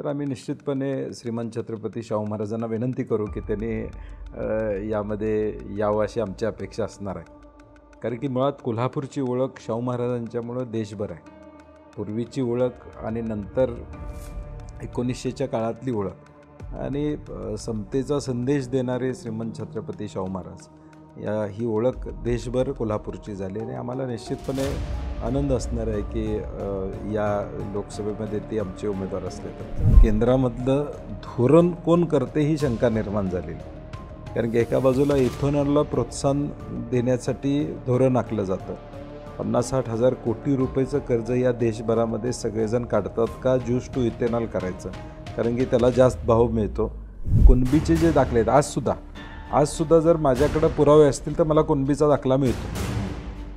तर आम्ही निश्चितपणे श्रीमान छत्रपती शाहू महाराजांना विनंती करू की त्यांनी यामध्ये यावं अशी आमची अपेक्षा असणार आहे कारण की मुळात कोल्हापूरची ओळख शाहू महाराजांच्यामुळं देशभर आहे पूर्वीची ओळख आणि नंतर एकोणीसशेच्या काळातली ओळख आणि समतेचा संदेश देणारे श्रीमंत छत्रपती शाहू महाराज या ही ओळख देशभर कोल्हापूरची झाली आणि आम्हाला निश्चितपणे आनंद असणार आहे की या लोकसभेमध्ये ते आमचे उमेदवार असले तर केंद्रामधलं धोरण कोण करते ही शंका निर्माण झालेली कारण की एका बाजूला इथेनॉलला प्रोत्साहन देण्यासाठी धोरण आखलं जातं पन्नास साठ हजार कोटी रुपयेचं कर्ज या देशभरामध्ये सगळेजण काढतात का ज्यूस टू इथेनॉल करायचं कारण की त्याला जास्त भाव मिळतो कुणबीचे जे दाखले आहेत आजसुद्धा आजसुद्धा जर माझ्याकडं पुरावे असतील तर मला कुणबीचा दाखला मिळतो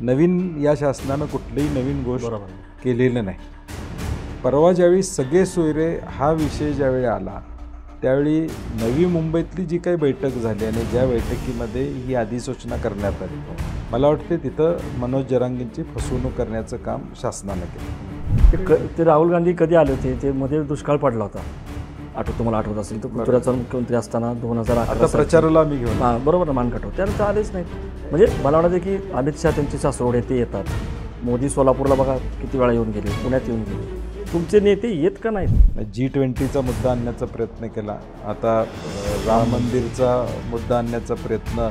नवीन या शासनानं कुठलीही नवीन गोष्ट केलेलं नाही परवा ज्यावेळी सगळे सोयरे हा विषय ज्यावेळी आला त्यावेळी नवी मुंबईतली जी काही बैठक झाली आणि ज्या बैठकीमध्ये ही अधिसूचना करण्यात आली मला वाटते तिथं मनोज जरांगींची फसवणूक करण्याचं काम शासनानं केलं ते राहुल गांधी कधी आले होते ते मध्ये दुष्काळ पडला होता आठवत तुम्हाला आठवत असेल तर पृथ्वीराजचा मुख्यमंत्री असताना दोन हजार अकरा प्रचाराला मी घेऊन हां बरोबर ना मानकाठव त्यानंतर तर आलेच नाही म्हणजे मला वाटतं की अमित शहा त्यांचे सासवड येते येतात मोदी सोलापूरला बघा किती वेळा येऊन गेले पुण्यात येऊन गेले तुमचे नेते येत का नाहीत जी ट्वेंटीचा मुद्दा आणण्याचा प्रयत्न केला आता राम मंदिरचा मुद्दा आणण्याचा प्रयत्न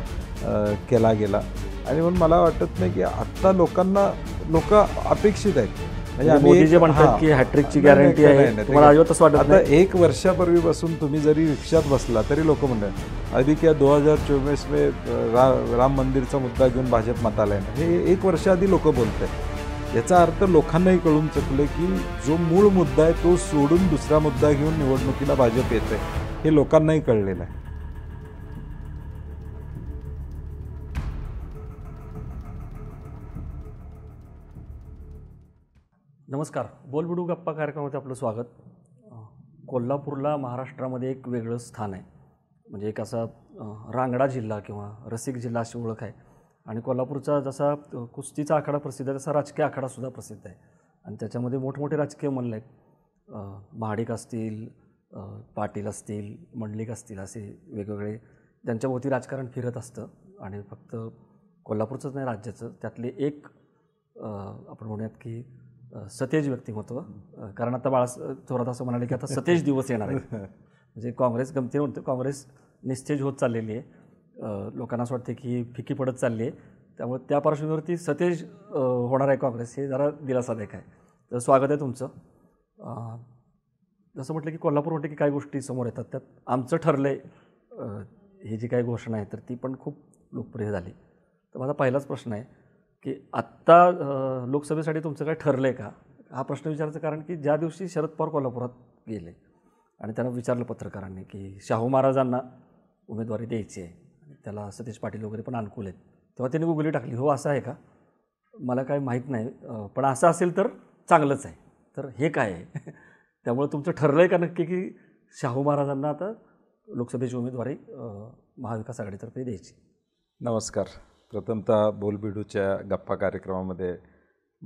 केला गेला आणि म्हणून मला वाटत नाही की आत्ता लोकांना लोक अपेक्षित आहेत म्हणजे मोदी जे म्हणतात की हॅट्रिकची गॅरंटी आहे तुम्हाला आता एक वर्षापूर्वीपासून तुम्ही जरी रिक्षात बसला तरी लोक म्हणतात आधी या दोन हजार चोवीस मे राम मंदिरचा मुद्दा घेऊन भाजप मताला येणार हे एक वर्ष आधी लोक बोलत आहेत याचा अर्थ लोकांनाही कळून चुकले की जो मूळ मुद्दा आहे तो सोडून दुसरा मुद्दा घेऊन निवडणुकीला भाजप आहे हे लोकांनाही कळलेलं आहे नमस्कार बोलबुडू गप्पा कार्यक्रमात आपलं स्वागत कोल्हापूरला महाराष्ट्रामध्ये एक वेगळं स्थान आहे म्हणजे एक असा रांगडा जिल्हा किंवा रसिक जिल्हा अशी ओळख आहे आणि कोल्हापूरचा जसा कुस्तीचा आखाडा प्रसिद्ध आहे तसा राजकीय आखाडासुद्धा प्रसिद्ध आहे आणि त्याच्यामध्ये मोठमोठे राजकीय मल्ल आहेत महाडिक असतील पाटील असतील मंडलिक असतील असे वेगवेगळे ज्यांच्याभोवती राजकारण फिरत असतं आणि फक्त कोल्हापूरचंच नाही राज्याचं त्यातले एक आपण म्हणूयात की सतेज व्यक्ती होतं कारण आता बाळा थोरात असं म्हणाले की आता सतेज दिवस येणार आहे म्हणजे काँग्रेस गमती म्हणतो काँग्रेस निस्तेज होत चाललेली आहे लोकांना असं वाटते की फिकी पडत चालली आहे त्यामुळे त्या पार्श्वभूमीवरती सतेज होणार आहे काँग्रेस हे जरा देख आहे तर स्वागत आहे तुमचं जसं म्हटलं की कोल्हापूरमध्ये की काय गोष्टी समोर येतात त्यात आमचं ठरलं आहे हे जी काही घोषणा आहे तर ती पण खूप लोकप्रिय झाली तर माझा पहिलाच प्रश्न आहे की आत्ता लोकसभेसाठी तुमचं काय ठरलं आहे का हा प्रश्न विचारायचं कारण की ज्या दिवशी शरद पवार कोल्हापुरात गेले आणि त्यांना विचारलं पत्रकारांनी की शाहू महाराजांना उमेदवारी द्यायची आहे त्याला सतीश पाटील वगैरे पण अनुकूल आहेत तेव्हा त्यांनी गुगली टाकली हो असं आहे का मला काय माहीत नाही पण असं असेल तर चांगलंच आहे तर हे काय आहे त्यामुळं तुमचं ठरलं आहे का नक्की की शाहू महाराजांना आता लोकसभेची उमेदवारी महाविकास आघाडीतर्फे द्यायची नमस्कार प्रथमतः बोलबिडूच्या गप्पा कार्यक्रमामध्ये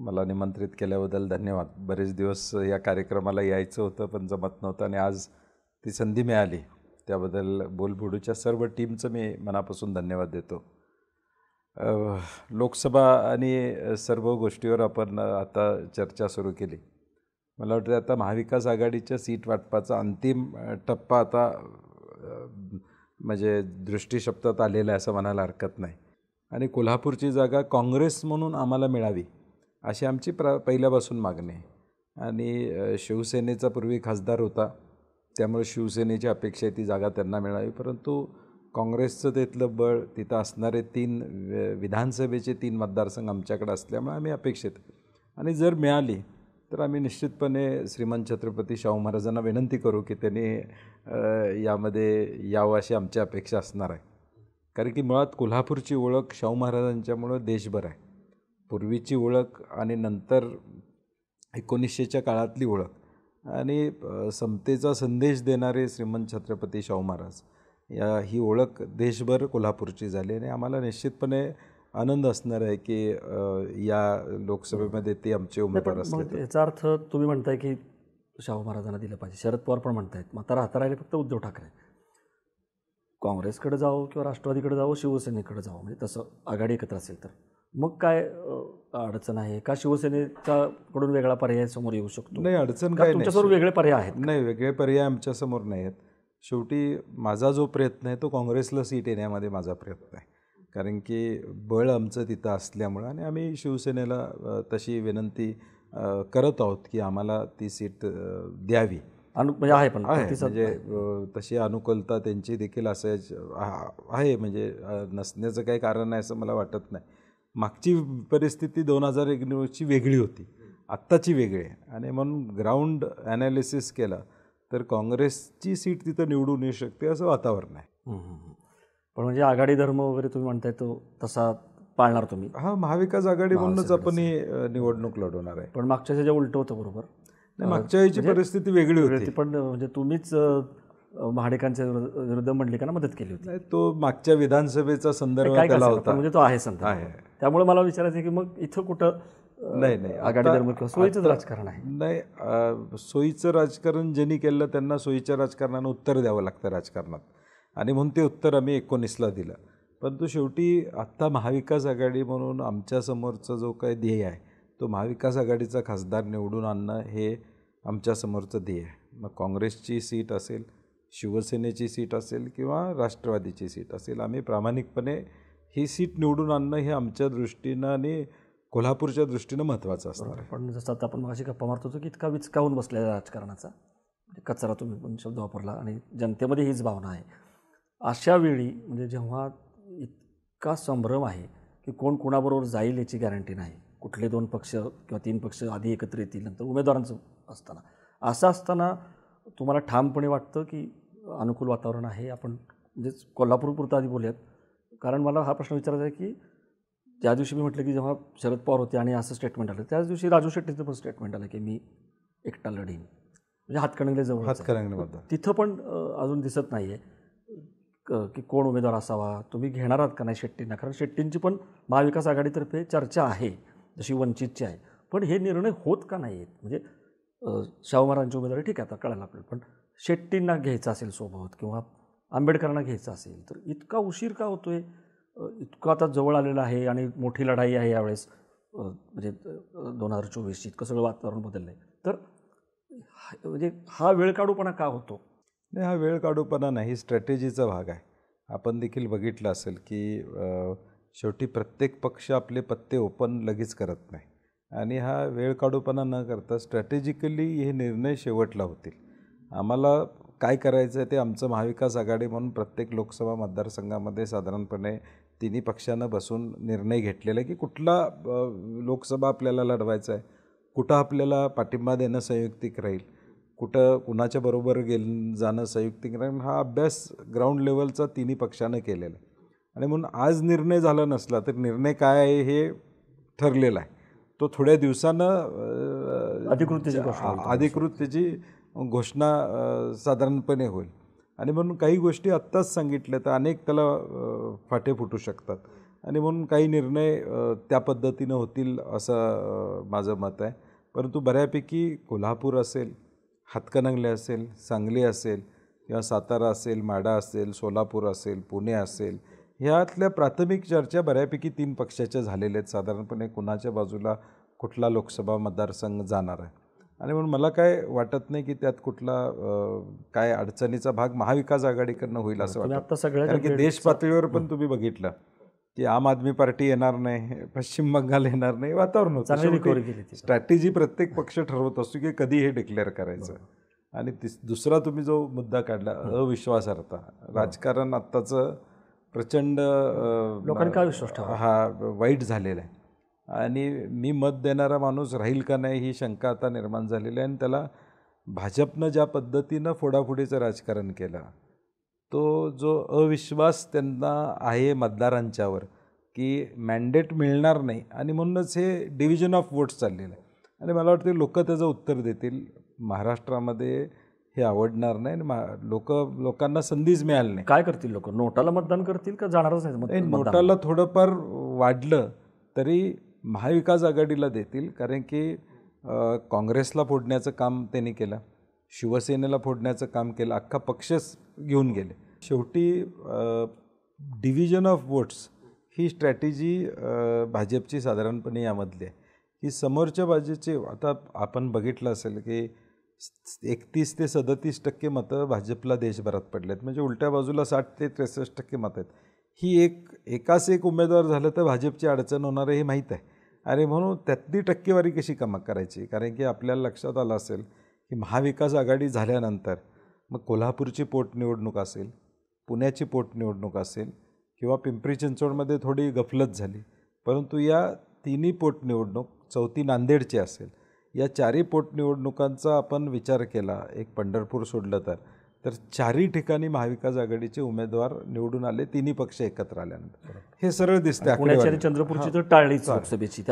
मला निमंत्रित केल्याबद्दल धन्यवाद बरेच दिवस या कार्यक्रमाला यायचं होतं पण जमत नव्हतं आणि आज ती संधी मिळाली त्याबद्दल बोलबिडूच्या सर्व टीमचं मी मनापासून धन्यवाद देतो लोकसभा आणि सर्व गोष्टीवर आपण आता चर्चा सुरू केली मला वाटतं आता महाविकास आघाडीच्या सीट वाटपाचा अंतिम टप्पा आता म्हणजे दृष्टीशब्दात आलेला आहे असं म्हणायला हरकत नाही आणि कोल्हापूरची जागा काँग्रेस म्हणून आम्हाला मिळावी अशी आमची प्र पहिल्यापासून मागणी आहे आणि शिवसेनेचा पूर्वी खासदार होता त्यामुळे शिवसेनेची अपेक्षा आहे ती जागा त्यांना मिळावी परंतु काँग्रेसचं तिथलं बळ तिथं असणारे तीन विधानसभेचे तीन मतदारसंघ आमच्याकडे असल्यामुळे आम्ही अपेक्षित आणि जर मिळाली तर आम्ही निश्चितपणे श्रीमान छत्रपती शाहू महाराजांना विनंती करू की त्यांनी यामध्ये यावं अशी आमची अपेक्षा असणार आहे कारण की मुळात कोल्हापूरची ओळख शाहू महाराजांच्यामुळं देशभर आहे पूर्वीची ओळख आणि नंतर एकोणीसशेच्या काळातली ओळख आणि समतेचा संदेश देणारे श्रीमंत छत्रपती शाहू महाराज या ही ओळख देशभर कोल्हापूरची झाली आणि आम्हाला निश्चितपणे आनंद असणार आहे की या लोकसभेमध्ये ते आमचे उमेदवार असतात याचा अर्थ तुम्ही म्हणताय की शाहू महाराजांना दिलं पाहिजे शरद पवार पण म्हणतायत राहता राहिले फक्त उद्धव ठाकरे काँग्रेसकडे जावं किंवा राष्ट्रवादीकडे जावं शिवसेनेकडे जावं म्हणजे तसं आघाडी एकत्र असेल तर मग काय अडचण आहे का शिवसेनेचा कडून वेगळा पर्याय समोर येऊ शकतो नाही अडचण काय तुमच्यासमोर वेगळे पर्याय आहेत नाही वेगळे पर्याय आमच्यासमोर नाही आहेत शेवटी माझा जो प्रयत्न आहे तो काँग्रेसला सीट येण्यामध्ये माझा प्रयत्न आहे कारण की बळ आमचं तिथं असल्यामुळं आणि आम्ही शिवसेनेला तशी विनंती करत आहोत की आम्हाला ती सीट द्यावी अनु म्हणजे आहे पण म्हणजे तशी अनुकूलता त्यांची देखील असं आहे म्हणजे नसण्याचं काही कारण नाही असं मला वाटत नाही मागची परिस्थिती दोन हजार एकोणीसची वेगळी होती आत्ताची वेगळी आहे आणि म्हणून ग्राउंड ॲनालिसिस केलं तर काँग्रेसची सीट तिथं निवडून येऊ शकते असं वातावरण आहे पण म्हणजे आघाडी धर्म वगैरे तुम्ही म्हणताय तो तसा पाळणार तुम्ही हा महाविकास आघाडी म्हणूनच आपण ही निवडणूक लढवणार आहे पण मागच्या ज्या उलटं होतं बरोबर मागच्या वेळीची म्हणजे परिस्थिती वेगळी होती पण म्हणजे तुम्हीच महाडिकांच्या विरुद्ध का मदत केली होती तो मागच्या विधानसभेचा संदर्भ त्याला होता म्हणजे तो आहे संदर्भ त्यामुळे मला विचारायचं की मग इथं कुठं नाही नाही आघाडी सोयीचं राजकारण आहे नाही सोयीचं राजकारण ज्यांनी केलं त्यांना सोयीच्या राजकारणानं उत्तर द्यावं लागतं राजकारणात आणि म्हणून ते उत्तर आम्ही एकोणीसला दिलं परंतु शेवटी आत्ता महाविकास आघाडी म्हणून आमच्यासमोरचा जो काही ध्येय आहे तो महाविकास आघाडीचा खासदार निवडून आणणं हे आमच्यासमोरचं ध्येय आहे मग काँग्रेसची सीट असेल शिवसेनेची सीट असेल किंवा राष्ट्रवादीची सीट असेल आम्ही प्रामाणिकपणे ही सीट निवडून आणणं हे आमच्या दृष्टीनं आणि कोल्हापूरच्या दृष्टीनं महत्त्वाचं असतं पण जसं आता आपण माझी गप्पा मारत होतो की इतका विचकावून बसलेला राजकारणाचा म्हणजे कचरा तुम्ही पण शब्द वापरला आणि जनतेमध्ये हीच भावना आहे अशा वेळी म्हणजे जेव्हा इतका संभ्रम आहे की कोण कोणाबरोबर जाईल याची गॅरंटी नाही कुठले दोन पक्ष किंवा तीन पक्ष आधी एकत्र येतील नंतर उमेदवारांचं असताना असं असताना तुम्हाला ठामपणे वाटतं की अनुकूल वातावरण आहे आपण म्हणजेच कोल्हापूरपुरतं आधी बोलूयात कारण मला हा प्रश्न विचारायचा आहे की त्या दिवशी मी म्हटलं की जेव्हा शरद पवार होते आणि असं स्टेटमेंट आलं त्याच दिवशी राजू शेट्टीचं पण स्टेटमेंट आलं की मी एकटा लढीन म्हणजे हातकणंगले जवळ हातकणंगले तिथं पण अजून दिसत नाही आहे की कोण उमेदवार असावा तुम्ही घेणार आहात का नाही शेट्टींना कारण शेट्टींची पण महाविकास आघाडीतर्फे चर्चा आहे जशी वंचितची आहे पण हे निर्णय होत का नाही आहेत म्हणजे शाहू महाराजांची उमेदवारी ठीक आहे आता कळायला आपल्याला पण शेट्टींना घ्यायचं असेल सोबत किंवा आंबेडकरांना घ्यायचं असेल तर इतका उशीर का होतो आहे इतका आता जवळ आलेला आहे आणि मोठी लढाई आहे यावेळेस म्हणजे दोन हजार चोवीसची इतकं सगळं वातावरण बदललं आहे तर म्हणजे हा वेळ काढूपणा का होतो नाही हा वेळ काढूपणा नाही स्ट्रॅटेजीचा भाग आहे आपण देखील बघितलं असेल की शेवटी प्रत्येक पक्ष आपले पत्ते ओपन लगेच करत नाही आणि हा वेळ काढूपणा न करता स्ट्रॅटेजिकली हे निर्णय शेवटला होतील आम्हाला काय करायचं आहे ते आमचं महाविकास आघाडी म्हणून प्रत्येक लोकसभा मतदारसंघामध्ये साधारणपणे तिन्ही पक्षांना बसून निर्णय घेतलेला आहे की कुठला लोकसभा आपल्याला लढवायचा आहे कुठं आपल्याला पाठिंबा देणं संयुक्तिक राहील कुठं कुणाच्या बरोबर गेल जाणं संयुक्तिक राहील हा अभ्यास ग्राउंड लेवलचा तिन्ही पक्षानं केलेला आहे आणि म्हणून आज निर्णय झाला नसला तर निर्णय काय आहे हे ठरलेला आहे तो थोड्या दिवसानं अधिकृत अधिकृत त्याची घोषणा साधारणपणे होईल आणि म्हणून काही गोष्टी आत्ताच सांगितल्या तर अनेक त्याला फाटे फुटू शकतात आणि म्हणून काही निर्णय त्या पद्धतीनं होतील असं माझं मत आहे परंतु बऱ्यापैकी कोल्हापूर असेल हातकणंगले असेल सांगली असेल किंवा सातारा असेल माडा असेल सोलापूर असेल पुणे असेल ह्यातल्या प्राथमिक चर्चा बऱ्यापैकी तीन पक्षाच्या झालेल्या आहेत साधारणपणे कुणाच्या बाजूला कुठला लोकसभा मतदारसंघ जाणार आहे आणि म्हणून मला काय वाटत नाही की त्यात कुठला काय अडचणीचा भाग महाविकास आघाडीकडनं होईल असं वाटतं कारण की देश पातळीवर पण तुम्ही बघितलं की आम आदमी पार्टी येणार नाही पश्चिम बंगाल येणार नाही वातावरण स्ट्रॅटेजी प्रत्येक पक्ष ठरवत असतो की कधी हे डिक्लेअर करायचं आणि दुसरा तुम्ही जो मुद्दा काढला अविश्वासार्हता राजकारण आत्ताचं प्रचंड लोकांचा विश्वास हा वाईट झालेला आहे आणि मी मत देणारा माणूस राहील का नाही ही शंका आता निर्माण झालेली आहे आणि त्याला भाजपनं ज्या पद्धतीनं फोडाफोडीचं राजकारण केलं तो जो अविश्वास त्यांना आहे मतदारांच्यावर की मॅन्डेट मिळणार नाही आणि म्हणूनच हे डिव्हिजन ऑफ वोट्स चाललेलं आहे आणि मला वाटते लोकं त्याचं उत्तर देतील महाराष्ट्रामध्ये हे आवडणार नाही मा लोक लोकांना संधीच मिळाली नाही काय करतील लोक नोटाला मतदान करतील का जाणारच नाही नोटाला थोडंफार वाढलं तरी महाविकास आघाडीला देतील कारण की काँग्रेसला फोडण्याचं काम त्यांनी केलं शिवसेनेला फोडण्याचं काम केलं अख्खा पक्षच घेऊन गेले शेवटी डिव्हिजन ऑफ वोट्स ही स्ट्रॅटेजी भाजपची साधारणपणे यामधली आहे की समोरच्या बाजूचे आता आपण बघितलं असेल की एकतीस ते सदतीस टक्के मतं भाजपला देशभरात पडले आहेत म्हणजे उलट्या बाजूला साठ ते त्रेसष्ट टक्के मतं आहेत ही एक एकाच एक उमेदवार झालं तर भाजपची अडचण होणार हे माहीत आहे अरे म्हणून त्यातली टक्केवारी कशी कमा करायची कारण की आपल्याला लक्षात आलं असेल की महाविकास आघाडी झाल्यानंतर मग कोल्हापूरची पोटनिवडणूक असेल पुण्याची पोटनिवडणूक असेल किंवा पिंपरी चिंचवडमध्ये थोडी गफलत झाली परंतु या तिन्ही पोटनिवडणूक चौथी नांदेडची असेल या चारही पोटनिवडणुकांचा आपण विचार केला एक पंढरपूर सोडलं तर तर चारही ठिकाणी महाविकास आघाडीचे उमेदवार निवडून आले तिन्ही पक्ष एकत्र आल्यानंतर हे सरळ दिसते पुण्याची चंद्रपूरची तर टाळलीच लोकसभेची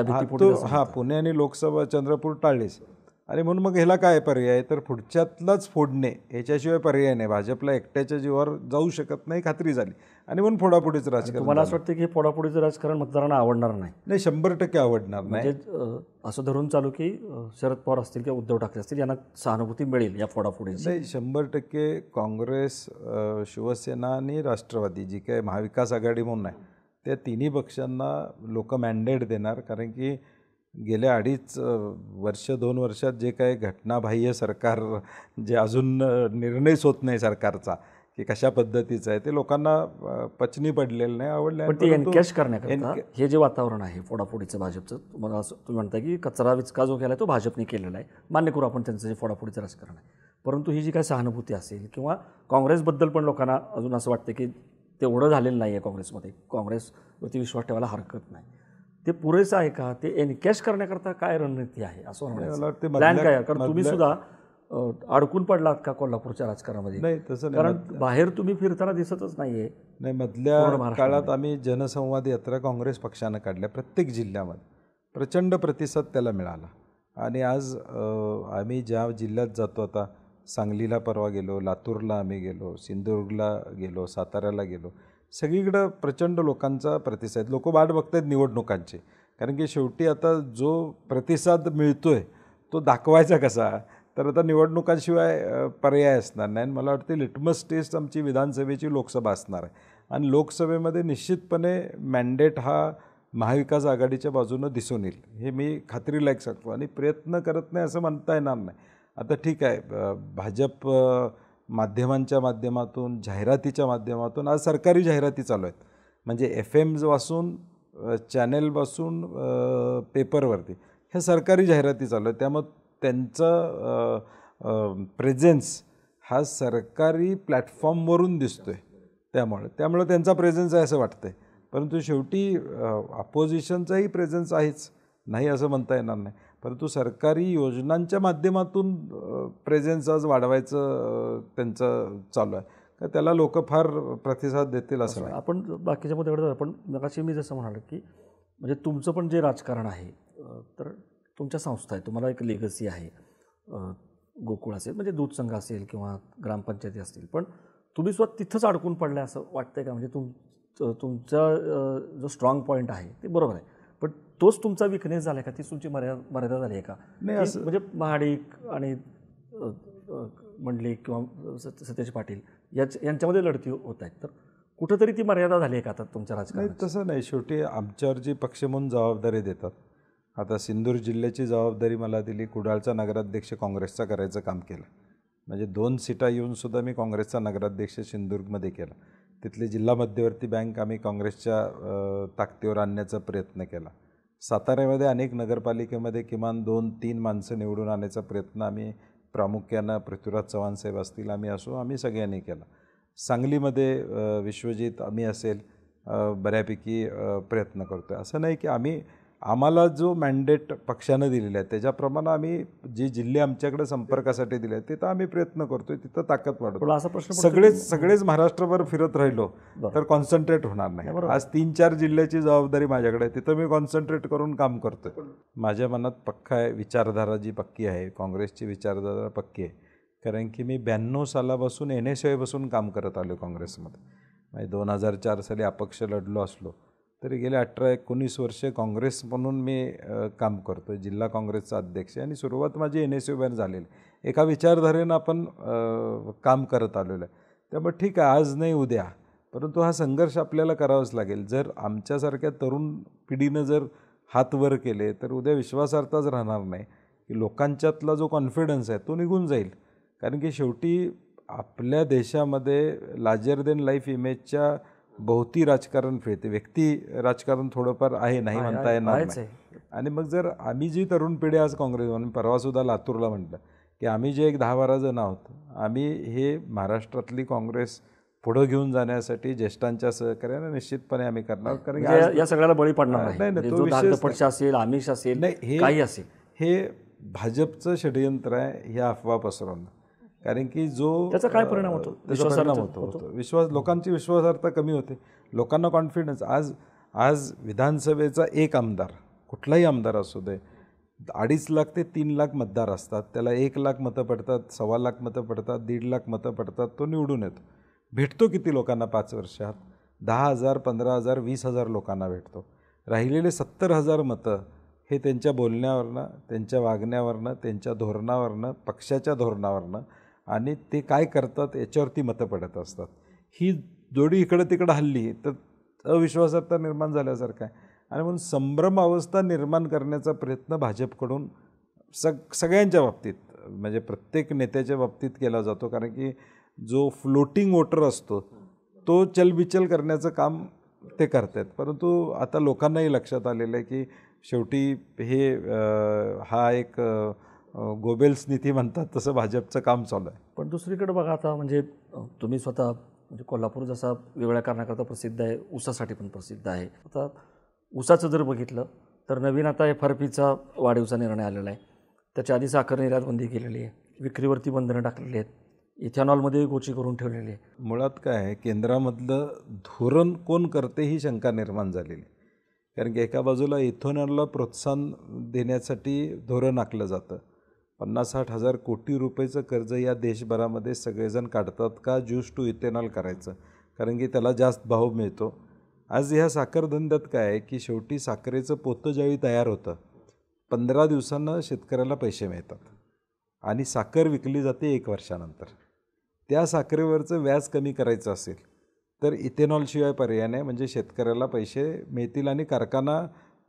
हा पुणे आणि लोकसभा चंद्रपूर टाळलीच आणि म्हणून मग ह्याला काय पर्याय तर पुढच्यातलाच फोडणे ह्याच्याशिवाय पर्याय नाही भाजपला एकट्याच्या जीवावर जाऊ शकत नाही खात्री झाली आणि म्हणून फोडाफोडीचं राजकारण मला असं वाटतं की हे फोडाफोडीचं राजकारण मतदारांना आवडणार नाही नाही शंभर टक्के आवडणार नाही म्हणजे, असं धरून चालू की शरद पवार असतील किंवा उद्धव ठाकरे असतील यांना सहानुभूती मिळेल या फोडाफोडीची नाही शंभर टक्के काँग्रेस शिवसेना आणि राष्ट्रवादी जी काय महाविकास आघाडी म्हणून आहे त्या तिन्ही पक्षांना लोक मॅन्डेट देणार कारण की गेल्या अडीच वर्ष दोन वर्षात जे काही घटनाबाह्य सरकार जे अजून निर्णयच होत नाही सरकारचा की कशा पद्धतीचं आहे ते लोकांना पचनी पडलेलं नाही आवडलं एनकॅश करण्याकरता हे जे वातावरण आहे फोडाफोडीचं भाजपचं तुम्हाला असं तुम्ही म्हणता की कचरा विचका जो केला आहे तो भाजपने केलेला आहे मान्य करू आपण त्यांचं जे फोडाफोडीचं राजकारण आहे परंतु ही जी काही सहानुभूती असेल किंवा काँग्रेसबद्दल पण लोकांना अजून असं वाटतं की तेवढं झालेलं नाही आहे काँग्रेसमध्ये काँग्रेसवरती विश्वास ठेवायला हरकत नाही ते पुरेसं आहे का ते एनकॅश करण्याकरता काय रणनीती आहे असं म्हणायचं काय कारण तुम्ही सुद्धा अडकून पडलात का कोल्हापूरच्या राजकारणामध्ये नाही तसं कारण बाहेर तुम्ही फिरताना दिसतच नाहीये नाही मधल्या काळात आम्ही जनसंवाद यात्रा काँग्रेस पक्षानं काढल्या प्रत्येक जिल्ह्यामध्ये प्रचंड प्रतिसाद त्याला मिळाला आणि आज आम्ही ज्या जिल्ह्यात जातो आता सांगलीला परवा गेलो लातूरला आम्ही गेलो सिंधुदुर्गला गेलो साताऱ्याला गेलो सगळीकडं प्रचंड लोकांचा प्रतिसाद लोकं वाट बघत आहेत निवडणुकांची कारण की शेवटी आता जो प्रतिसाद मिळतो आहे तो दाखवायचा कसा तर आता निवडणुकांशिवाय पर्याय असणार नाही आणि मला वाटते लिटमस टेस्ट आमची विधानसभेची लोकसभा असणार आहे आणि लोकसभेमध्ये निश्चितपणे मॅन्डेट हा महाविकास आघाडीच्या बाजूनं दिसून येईल हे मी खात्रीलायक सांगतो आणि प्रयत्न करत नाही असं म्हणता येणार नाही आता ठीक आहे भाजप माध्यमांच्या माध्यमातून जाहिरातीच्या माध्यमातून आज सरकारी जाहिराती चालू आहेत म्हणजे एफ एम्सपासून चॅनेलपासून पेपरवरती ह्या सरकारी जाहिराती चालू आहेत त्यामुळं त्यांचं प्रेझेन्स हा सरकारी प्लॅटफॉर्मवरून दिसतो आहे त्यामुळे त्यामुळं त्यांचा प्रेझेन्स आहे असं वाटतं आहे परंतु शेवटी अपोजिशनचाही प्रेझेन्स आहेच नाही असं म्हणता येणार नाही परंतु सरकारी योजनांच्या माध्यमातून प्रेझेन्स आज वाढवायचं त्यांचं चालू आहे तर त्याला लोक फार प्रतिसाद देतील असं नाही आपण बाकीच्या मुद्द्याकडे पण मगाशी मी जसं म्हणालो की म्हणजे तुमचं पण जे राजकारण आहे तर तुमच्या संस्था आहे तुम्हाला एक लेगसी आहे गोकुळ असेल म्हणजे दूध संघ असेल किंवा ग्रामपंचायती असतील पण तुम्ही स्वतः तिथंच अडकून पडलं असं वाटतंय का म्हणजे तुम तुमचा जो स्ट्रॉंग पॉईंट आहे ते बरोबर आहे तोच तुमचा विकनेस झाला का तीच तुमची मर्यादा मर्यादा झाली आहे का नाही असं म्हणजे महाडिक आणि मंडलिक किंवा सतेज पाटील याच यांच्यामध्ये लढती हो-, होत आहेत तर कुठंतरी ती मर्यादा झाली आहे का आता तुमच्या राजकारणात तसं नाही शेवटी आमच्यावर जी पक्ष म्हणून जबाबदारी देतात आता सिंधूर जिल्ह्याची जबाबदारी मला दिली कुडाळचा नगराध्यक्ष काँग्रेसचा करायचं काम केलं म्हणजे दोन सीटा येऊनसुद्धा मी काँग्रेसचा नगराध्यक्ष सिंधुदुर्गमध्ये केला तिथली जिल्हा मध्यवर्ती बँक आम्ही काँग्रेसच्या ताकदीवर आणण्याचा प्रयत्न केला साताऱ्यामध्ये अनेक नगरपालिकेमध्ये किमान दोन तीन माणसं निवडून आणायचा प्रयत्न आम्ही प्रामुख्यानं पृथ्वीराज चव्हाण साहेब असतील आम्ही असो आम्ही सगळ्यांनी केला सांगलीमध्ये विश्वजित आम्ही असेल बऱ्यापैकी प्रयत्न करतो असं नाही की आम्ही आम्हाला जो मँडेट पक्षानं दिलेला आहे त्याच्याप्रमाणे आम्ही जे जिल्हे आमच्याकडे संपर्कासाठी दिले आहेत तिथं आम्ही प्रयत्न करतोय तिथं ताकद वाढतो असा प्रश्न सगळेच सगळेच महाराष्ट्रभर फिरत राहिलो तर कॉन्सन्ट्रेट होणार नाही आज तीन चार जिल्ह्याची जबाबदारी माझ्याकडे आहे तिथं मी कॉन्सन्ट्रेट करून काम करतोय माझ्या मनात पक्का आहे विचारधारा जी पक्की आहे काँग्रेसची विचारधारा पक्की आहे कारण की मी ब्याण्णव सालापासून एन एस बसून काम करत आलो काँग्रेसमध्ये म्हणजे दोन हजार चार साली अपक्ष लढलो असलो तरी गेले अठरा एकोणीस वर्षे काँग्रेस म्हणून मी काम करतो जिल्हा काँग्रेसचा अध्यक्ष आणि सुरुवात माझी एन एस यूवर झालेली एका विचारधारेनं आपण काम करत आलेलं आहे त्यामुळे ठीक आहे आज नाही उद्या परंतु हा संघर्ष आपल्याला करावाच लागेल जर आमच्यासारख्या तरुण पिढीनं जर हात वर केले तर उद्या विश्वासार्थच राहणार नाही की लोकांच्यातला जो कॉन्फिडन्स आहे तो निघून जाईल कारण की शेवटी आपल्या देशामध्ये लार्जर देन लाईफ इमेजच्या बहुती राजकारण फिरते व्यक्ती राजकारण थोडंफार आहे नाही म्हणता येणार आणि मग जर आम्ही जी तरुण पिढी आज काँग्रेस म्हणून परवासुद्धा लातूरला म्हटलं की आम्ही जे एक दहा बारा जण आहोत आम्ही हे महाराष्ट्रातली काँग्रेस पुढं घेऊन जाण्यासाठी ज्येष्ठांच्या सहकार्याने निश्चितपणे आम्ही करणार कारण म्हणजे या सगळ्याला बळी पडणार नाही म्हणजे तो असेल आमिष असेल नाही हे असेल हे भाजपचं षडयंत्र आहे ह्या अफवा पसरवणं कारण की जो त्याचा काय परिणाम होतो त्याचा परिणाम होतो विश्वास लोकांची विश्वासार्हता कमी होते लोकांना कॉन्फिडन्स आज आज विधानसभेचा एक आमदार कुठलाही आमदार असू दे अडीच लाख ते तीन लाख मतदार असतात त्याला एक लाख मतं पडतात सव्वा लाख मतं पडतात दीड लाख मतं पडतात तो निवडून येतो भेटतो किती लोकांना पाच वर्षात दहा हजार पंधरा हजार वीस हजार लोकांना भेटतो राहिलेले सत्तर हजार मतं हे त्यांच्या बोलण्यावरनं त्यांच्या वागण्यावरनं त्यांच्या धोरणावरनं पक्षाच्या धोरणावरनं आणि ते काय करतात याच्यावरती मतं पडत असतात ही जोडी इकडं तिकडं हल्ली तर अविश्वासार्हता निर्माण झाल्यासारखं आहे आणि म्हणून संभ्रम अवस्था निर्माण करण्याचा प्रयत्न भाजपकडून सग सगळ्यांच्या बाबतीत म्हणजे प्रत्येक नेत्याच्या बाबतीत केला जातो कारण की जो फ्लोटिंग वोटर असतो तो चलबिचल करण्याचं काम ते करतात परंतु आता लोकांनाही लक्षात आलेलं आहे की शेवटी हे हा एक गोबेल्स नीती म्हणतात तसं भाजपचं काम चालू आहे पण दुसरीकडे बघा आता म्हणजे तुम्ही स्वतः म्हणजे कोल्हापूर जसा वेगळ्या कारणाकरता प्रसिद्ध आहे ऊसासाठी पण प्रसिद्ध आहे आता ऊसाचं जर बघितलं तर नवीन आता एफ आर पीचा वाढीवचा निर्णय आलेला आहे त्याच्या आधी साखर निर्यात बंदी केलेली आहे विक्रीवरती बंधनं टाकलेली आहेत इथेनॉलमध्ये गोची करून ठेवलेली आहे मुळात काय आहे केंद्रामधलं धोरण कोण करते ही शंका निर्माण झालेली कारण की एका बाजूला इथेनॉलला प्रोत्साहन देण्यासाठी धोरण आखलं जातं पन्नास साठ हजार कोटी रुपयेचं कर्ज या देशभरामध्ये सगळेजण काढतात का ज्यूस टू इथेनॉल करायचं कारण की त्याला जास्त भाव मिळतो आज ह्या धंद्यात काय आहे की शेवटी साखरेचं पोतं ज्यावेळी तयार होतं पंधरा दिवसांना शेतकऱ्याला पैसे मिळतात आणि साखर विकली जाते एक वर्षानंतर त्या साखरेवरचं व्याज कमी करायचं असेल तर इथेनॉलशिवाय पर्याय नाही म्हणजे शेतकऱ्याला पैसे मिळतील आणि कारखाना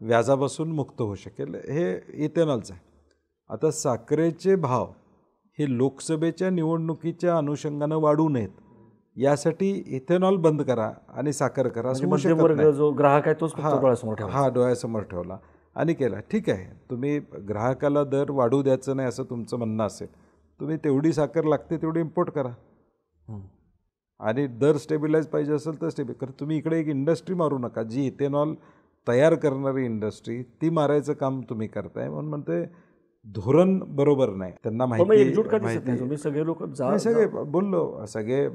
व्याजापासून मुक्त होऊ शकेल हे इथेनॉलचं आहे आता साखरेचे भाव हे लोकसभेच्या निवडणुकीच्या अनुषंगानं वाढू नयेत यासाठी इथेनॉल बंद करा आणि साखर करा म्हणजे जो ग्राहक आहे तोच डोळ्यासमोर ठेवा हा डोळ्यासमोर ठेवला आणि केला ठीक आहे तुम्ही ग्राहकाला दर वाढू द्यायचं नाही असं तुमचं म्हणणं असेल तुम्ही तेवढी साखर लागते तेवढी इम्पोर्ट करा आणि दर स्टेबिलाईज पाहिजे असेल तर स्टेबिल कारण तुम्ही इकडे एक इंडस्ट्री मारू नका जी इथेनॉल तयार करणारी इंडस्ट्री ती मारायचं काम तुम्ही करताय म्हणून म्हणते धोरण बरोबर नाही त्यांना हो, माहिती सगळे लोक सगळे बोललो सगळे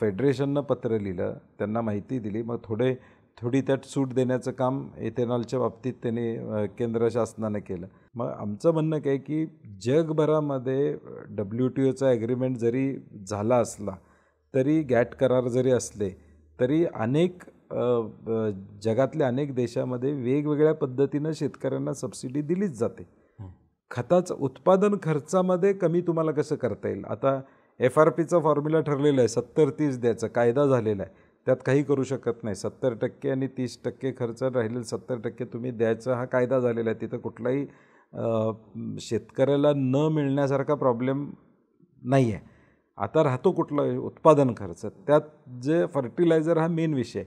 फेडरेशननं पत्र लिहिलं त्यांना माहिती दिली मग थोडे थोडी त्यात सूट देण्याचं काम इथेनॉलच्या बाबतीत त्यांनी केंद्र शासनाने केलं मग आमचं म्हणणं काय की जगभरामध्ये डब्ल्यू टी ओचा ॲग्रीमेंट जरी झाला असला तरी गॅट करार जरी असले तरी अनेक जगातल्या अनेक देशामध्ये वेगवेगळ्या पद्धतीनं शेतकऱ्यांना सबसिडी दिलीच जाते खताचं उत्पादन खर्चामध्ये कमी तुम्हाला कसं करता येईल आता एफ आर पीचा फॉर्म्युला ठरलेला आहे सत्तर तीस द्यायचा कायदा झालेला आहे त्यात काही करू शकत नाही सत्तर टक्के आणि तीस टक्के खर्च राहिलेला सत्तर टक्के तुम्ही द्यायचा हा कायदा झालेला आहे तिथं कुठलाही शेतकऱ्याला न मिळण्यासारखा प्रॉब्लेम नाही आहे आता राहतो कुठला उत्पादन खर्च त्यात जे फर्टिलायझर हा मेन विषय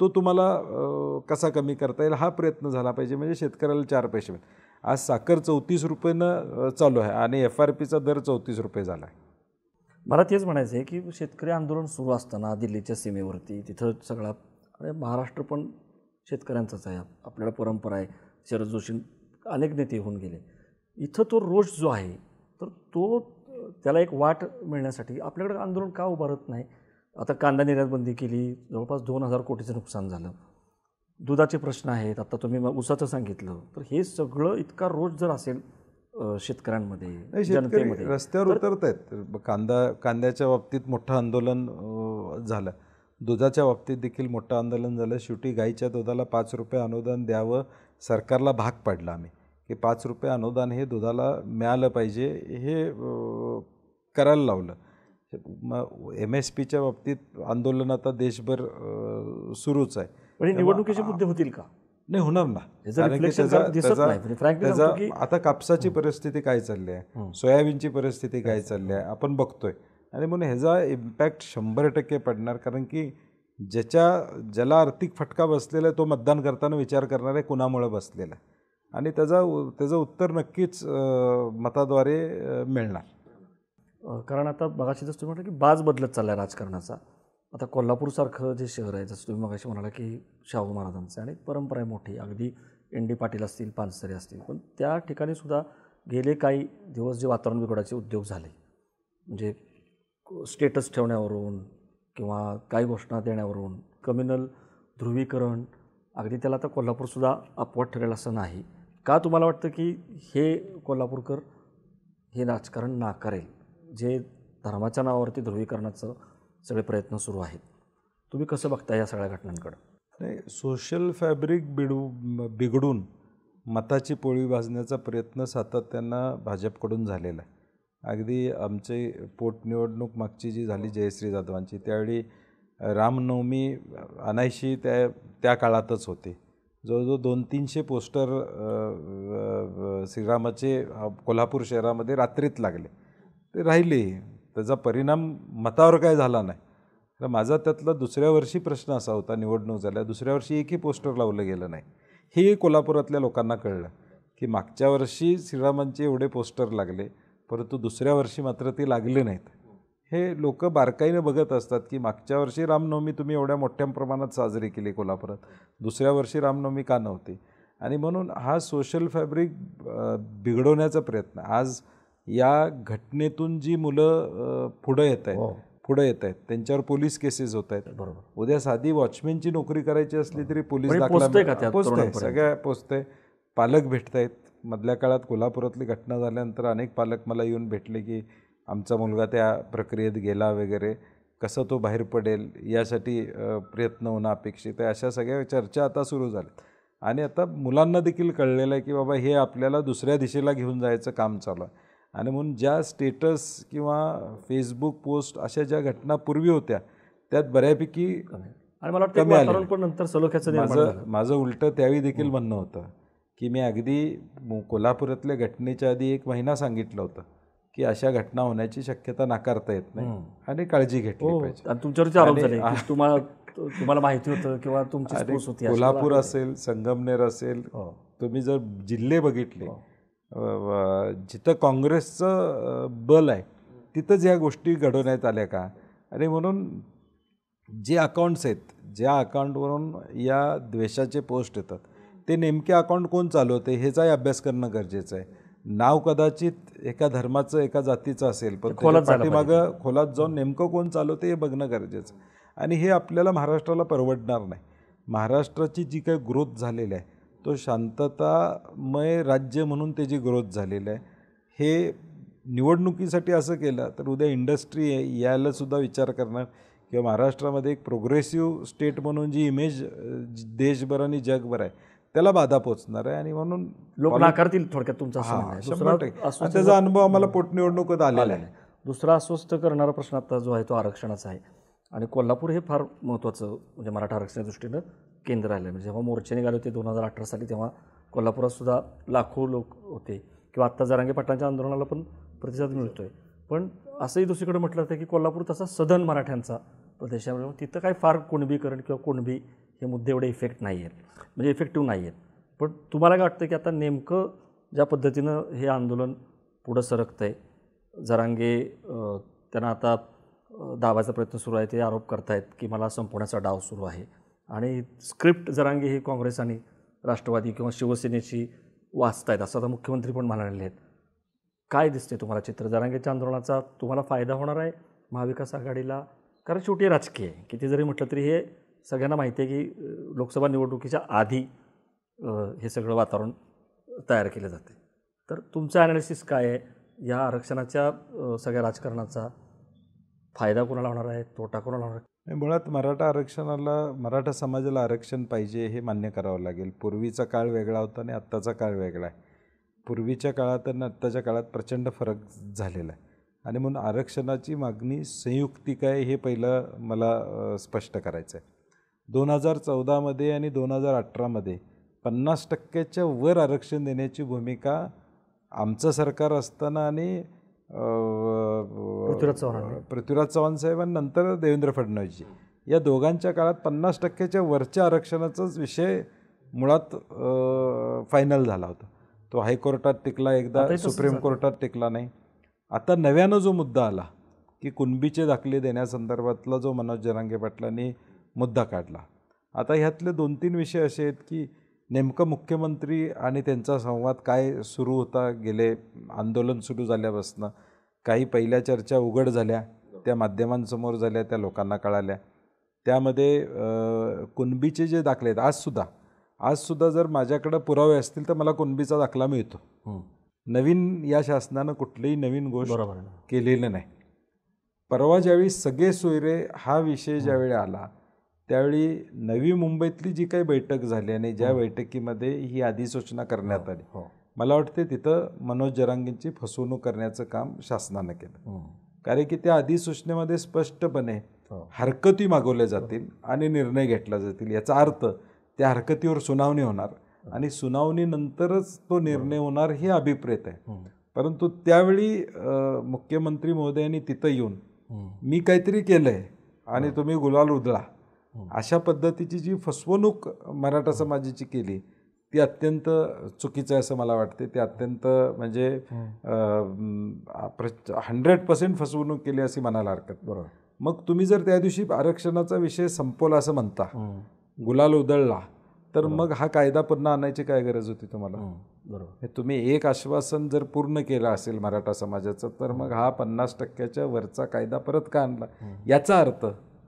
तो तुम्हाला कसा कमी करता येईल हा प्रयत्न झाला पाहिजे म्हणजे शेतकऱ्याला चार पैसे मिळेल आज साखर चौतीस रुपयेनं चालू आहे आणि एफ आर पीचा दर चौतीस रुपये झाला आहे मला तेच म्हणायचं आहे की शेतकरी आंदोलन सुरू असताना दिल्लीच्या सीमेवरती तिथं सगळा अरे महाराष्ट्र पण शेतकऱ्यांचाच आहे आपल्याला परंपरा आहे शरद जोशी अनेक नेते होऊन गेले इथं तो रोष जो आहे तर तो त्याला एक वाट मिळण्यासाठी आपल्याकडे आंदोलन का उभारत नाही आता कांदा निर्यात बंदी केली जवळपास दोन हजार कोटीचं नुकसान झालं दुधाचे प्रश्न आहेत आता तुम्ही उसाचं सांगितलं तर हे सगळं इतका रोज जर असेल शेतकऱ्यांमध्ये रस्त्यावर उतरत आहेत कांदा कांद्याच्या बाबतीत मोठं आंदोलन झालं दुधाच्या बाबतीत देखील मोठं आंदोलन झालं शेवटी गाईच्या दुधाला पाच रुपये अनुदान द्यावं सरकारला भाग पाडला आम्ही की पाच रुपये अनुदान हे दुधाला मिळालं पाहिजे हे करायला लावलं मग एम एस पीच्या बाबतीत आंदोलन आता देशभर सुरूच आहे म्हणजे निवडणुकीचे मुद्दे होतील का नाही होणार ना म्हणजे आता कापसाची परिस्थिती काय चालली आहे सोयाबीनची परिस्थिती काय चालली आहे आपण बघतोय आणि म्हणून ह्याचा इम्पॅक्ट शंभर टक्के पडणार कारण की ज्याच्या ज्याला आर्थिक फटका बसलेला आहे तो मतदान करताना विचार करणार आहे कुणामुळे बसलेला आहे आणि त्याचा त्याचं उत्तर नक्कीच मताद्वारे मिळणार कारण आता जसं तुम्ही म्हटलं की बाज बदलत चालला आहे राजकारणाचा आता कोल्हापूरसारखं जे शहर आहे जसं तुम्ही मगाशी म्हणाला की शाहू महाराजांचं आणि परंपरा आहे मोठी अगदी एन डी पाटील असतील पानसरे असतील पण त्या ठिकाणी सुद्धा गेले काही दिवस जे वातावरण बिघडायचे उद्योग झाले म्हणजे स्टेटस ठेवण्यावरून किंवा काही घोषणा देण्यावरून कम्युनल ध्रुवीकरण अगदी त्याला आता कोल्हापूरसुद्धा अपवाद ठरेल असं नाही का तुम्हाला वाटतं की हे कोल्हापूरकर हे राजकारण नाकारेल जे धर्माच्या नावावरती ध्रुवीकरणाचं सगळे प्रयत्न सुरू आहेत तुम्ही कसं बघता या सगळ्या घटनांकडं नाही सोशल फॅब्रिक बिडू बिघडून मताची पोळी भाजण्याचा प्रयत्न सातत्यानं भाजपकडून झालेला आहे अगदी आमची पोटनिवडणूक मागची जी झाली जयश्री जाधवांची त्यावेळी रामनवमी अनायशी त्या त्या काळातच होते जवळजवळ दोन तीनशे पोस्टर श्रीरामाचे कोल्हापूर शहरामध्ये रात्रीत लागले ते राहिले त्याचा परिणाम मतावर काय झाला नाही तर माझा त्यातला दुसऱ्या वर्षी प्रश्न असा होता निवडणूक झाल्या दुसऱ्या वर्षी एकही पोस्टर लावलं गेलं नाही हे कोल्हापुरातल्या लोकांना कळलं की मागच्या वर्षी श्रीरामांचे एवढे पोस्टर लागले परंतु दुसऱ्या वर्षी मात्र ते लागले नाहीत हे लोक बारकाईनं बघत असतात की मागच्या वर्षी रामनवमी तुम्ही एवढ्या मोठ्या प्रमाणात साजरी केली कोल्हापुरात दुसऱ्या वर्षी रामनवमी का नव्हती आणि म्हणून हा सोशल फॅब्रिक बिघडवण्याचा प्रयत्न आज या घटनेतून जी मुलं पुढं येत आहेत हो. पुढे येत आहेत त्यांच्यावर पोलीस केसेस होत आहेत बरोबर उद्या साधी वॉचमॅनची नोकरी करायची असली तरी पोलीस म्हणजे पोचते सगळ्या पोचते पालक भेटत आहेत मधल्या काळात कोल्हापुरातली घटना झाल्यानंतर अनेक पालक मला येऊन भेटले की आमचा मुलगा त्या प्रक्रियेत गेला वगैरे कसं तो बाहेर पडेल यासाठी प्रयत्न होणं अपेक्षित आहे अशा सगळ्या चर्चा आता सुरू झाल्या आणि आता मुलांना देखील कळलेलं आहे की बाबा हे आपल्याला दुसऱ्या दिशेला घेऊन जायचं काम चालू आहे आणि म्हणून ज्या स्टेटस किंवा फेसबुक पोस्ट अशा ज्या घटना पूर्वी होत्या त्यात बऱ्यापैकी आणि मला वाटतं पण नंतर सलोख्याचं माझं माझं उलटं त्यावेळी देखील म्हणणं होतं की मी अगदी कोल्हापुरातल्या घटनेच्या आधी एक महिना सांगितलं होतं की अशा घटना होण्याची शक्यता नाकारता येत नाही आणि काळजी घेतली हो, पाहिजे तुमच्यावर तुम्हाला तुम्हाला माहिती होतं किंवा तुमची कोल्हापूर असेल संगमनेर असेल हो. तुम्ही जर जिल्हे बघितले हो. जिथं काँग्रेसचं बल आहे तिथंच ह्या गोष्टी घडवण्यात आल्या का आणि म्हणून जे अकाउंट्स आहेत ज्या अकाउंटवरून या द्वेषाचे पोस्ट येतात ते नेमके अकाउंट कोण चालवते ह्याचाही अभ्यास करणं गरजेचं आहे नाव कदाचित एका धर्माचं एका जातीचं असेल पण माग खोलात जाऊन नेमकं कोण चालवते हे बघणं गरजेचं आणि हे आपल्याला महाराष्ट्राला परवडणार नाही महाराष्ट्राची जी काही ग्रोथ झालेली आहे तो शांततामय राज्य म्हणून त्याची ग्रोथ झालेलं आहे हे निवडणुकीसाठी असं केलं तर उद्या इंडस्ट्री यायलासुद्धा विचार करणार किंवा महाराष्ट्रामध्ये एक प्रोग्रेसिव्ह स्टेट म्हणून जी इमेज देशभर आणि जगभर आहे त्याला बाधा पोचणार आहे आणि म्हणून लोक नाकारतील थोडक्यात तुमचा शंभर त्याचा अनुभव आम्हाला पोटनिवडणुकीत आलेला आहे दुसरा अस्वस्थ करणारा प्रश्न आता जो आहे तो आरक्षणाचा आहे आणि कोल्हापूर हे फार महत्त्वाचं म्हणजे मराठा आरक्षणाच्या दृष्टीनं केंद्र राहिलं म्हणजे जेव्हा मोर्चे निघाले होते दोन हजार अठरा साली तेव्हा कोल्हापुरात सुद्धा लाखो लोक होते किंवा आत्ता जरांगे पाटांच्या आंदोलनाला पण प्रतिसाद मिळतो आहे पण असंही दुसरीकडे म्हटलं जातं की कोल्हापूर तसा सदन मराठ्यांचा प्रदेश आहे म्हणजे तिथं काय फार कुणबीकरण किंवा कुणबी हे मुद्दे एवढे इफेक्ट नाही आहेत म्हणजे इफेक्टिव्ह नाही आहेत पण तुम्हाला काय वाटतं की आता नेमकं ज्या पद्धतीनं हे आंदोलन पुढं सरकतं आहे जरांगे त्यांना आता दावायचा प्रयत्न सुरू आहे ते आरोप करतायत की मला संपवण्याचा डाव सुरू आहे आणि स्क्रिप्ट जरांगी ही काँग्रेस आणि राष्ट्रवादी किंवा शिवसेनेशी आहेत असं आता मुख्यमंत्री पण म्हणाले आहेत काय दिसते तुम्हाला चित्र जरांगेच्या आंदोलनाचा तुम्हाला फायदा होणार आहे महाविकास आघाडीला कारण शेवटी राजकीय आहे किती जरी म्हटलं तरी हे सगळ्यांना माहिती आहे की लोकसभा निवडणुकीच्या आधी हे सगळं वातावरण तयार केलं जाते तर तुमचं ॲनालिसिस काय आहे या आरक्षणाच्या सगळ्या राजकारणाचा फायदा कोणाला होणार आहे तोटा कोणाला होणार आहे मुळात मराठा आरक्षणाला मराठा समाजाला आरक्षण पाहिजे हे मान्य करावं लागेल पूर्वीचा काळ वेगळा होता आणि आत्ताचा काळ वेगळा आहे पूर्वीच्या काळात आणि आत्ताच्या काळात प्रचंड फरक झालेला आहे आणि म्हणून आरक्षणाची मागणी संयुक्तिक आहे हे पहिलं मला स्पष्ट करायचं आहे दोन हजार चौदामध्ये आणि दोन हजार अठरामध्ये पन्नास टक्क्याच्या वर आरक्षण देण्याची भूमिका आमचं सरकार असताना आणि पृथ्वीराज चव्हाण पृथ्वीराज चव्हाण नंतर देवेंद्र फडणवीसजी या दोघांच्या काळात पन्नास टक्क्याच्या वरच्या आरक्षणाचाच विषय मुळात फायनल झाला होता तो हायकोर्टात टिकला एकदा सुप्रीम कोर्टात टिकला नाही आता नव्यानं जो मुद्दा आला की कुणबीचे दाखले देण्यासंदर्भातला जो मनोज जरांगे पाटलांनी मुद्दा काढला आता ह्यातले दोन तीन विषय असे आहेत की नेमकं मुख्यमंत्री आणि त्यांचा संवाद काय सुरू होता गेले आंदोलन सुरू झाल्यापासून काही पहिल्या चर्चा उघड झाल्या त्या माध्यमांसमोर झाल्या त्या लोकांना कळाल्या त्यामध्ये कुणबीचे जे दाखले आहेत आजसुद्धा आजसुद्धा जर माझ्याकडं पुरावे असतील तर मला कुणबीचा दाखला मिळतो नवीन या शासनानं कुठलीही नवीन गोष्ट केलेलं नाही परवा ज्यावेळी सगळे सोयरे हा विषय ज्यावेळी आला त्यावेळी नवी मुंबईतली जी काही बैठक झाली आणि ज्या बैठकीमध्ये ही अधिसूचना करण्यात हो, आली हो मला वाटते तिथं मनोज जरांगींची फसवणूक करण्याचं काम शासनानं केलं कारण की त्या अधिसूचनेमध्ये स्पष्टपणे हो. हरकती मागवल्या जातील आणि निर्णय घेतला जातील याचा अर्थ त्या हरकतीवर सुनावणी होणार आणि सुनावणीनंतरच तो निर्णय होणार हे अभिप्रेत आहे परंतु त्यावेळी मुख्यमंत्री महोदयांनी तिथं येऊन मी काहीतरी केलंय आणि तुम्ही गुलाल उधळा अशा पद्धतीची जी फसवणूक मराठा समाजाची केली ती अत्यंत चुकीचं आहे असं मला वाटते ते अत्यंत म्हणजे हंड्रेड पर्सेंट फसवणूक केली अशी म्हणायला हरकत बरोबर मग तुम्ही जर त्या दिवशी आरक्षणाचा विषय संपवला असं म्हणता गुलाल उधळला तर मग हा कायदा पुन्हा आणायची काय गरज होती तुम्हाला बरोबर तुम्ही एक आश्वासन जर पूर्ण केलं असेल मराठा समाजाचं तर मग हा पन्नास टक्क्याच्या वरचा कायदा परत का आणला याचा अर्थ